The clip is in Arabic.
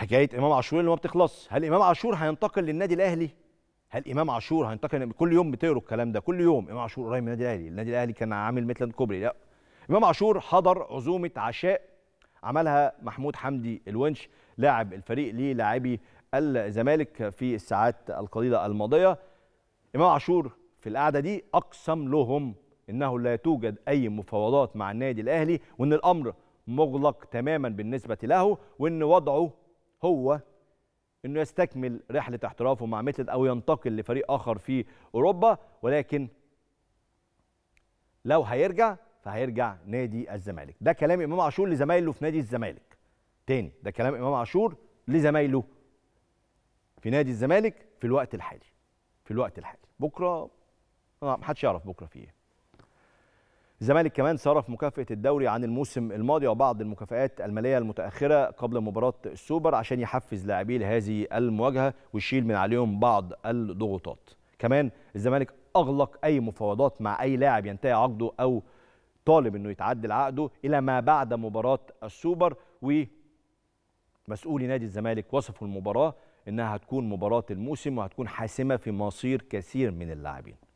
حكايه امام عاشور اللي ما بتخلص هل امام عاشور هينتقل للنادي الاهلي هل امام عاشور هينتقل كل يوم بتقروا الكلام ده كل يوم امام عاشور قريب من النادي الاهلي النادي الاهلي كان عامل ميتلاند كوبري لا امام عاشور حضر عزومه عشاء عملها محمود حمدي الونش لاعب الفريق ليه لاعبي الزمالك في الساعات القليله الماضيه امام عاشور في القعده دي اقسم لهم انه لا توجد اي مفاوضات مع النادي الاهلي وان الامر مغلق تماما بالنسبه له وان وضعه هو انه يستكمل رحله احترافه مع ميتلد او ينتقل لفريق اخر في اوروبا ولكن لو هيرجع فهيرجع نادي الزمالك ده كلام امام عاشور لزمايله في نادي الزمالك تاني ده كلام امام عاشور لزمايله في نادي الزمالك في الوقت الحالي في الوقت الحالي بكره ما حدش يعرف بكره في ايه الزمالك كمان صرف مكافأة الدوري عن الموسم الماضي وبعض المكافآت المالية المتأخرة قبل مباراة السوبر عشان يحفز لاعبيه لهذه المواجهة ويشيل من عليهم بعض الضغوطات. كمان الزمالك أغلق أي مفاوضات مع أي لاعب ينتهي عقده أو طالب إنه يتعدل عقده إلى ما بعد مباراة السوبر ومسؤولي نادي الزمالك وصفوا المباراة إنها هتكون مباراة الموسم وهتكون حاسمة في مصير كثير من اللاعبين.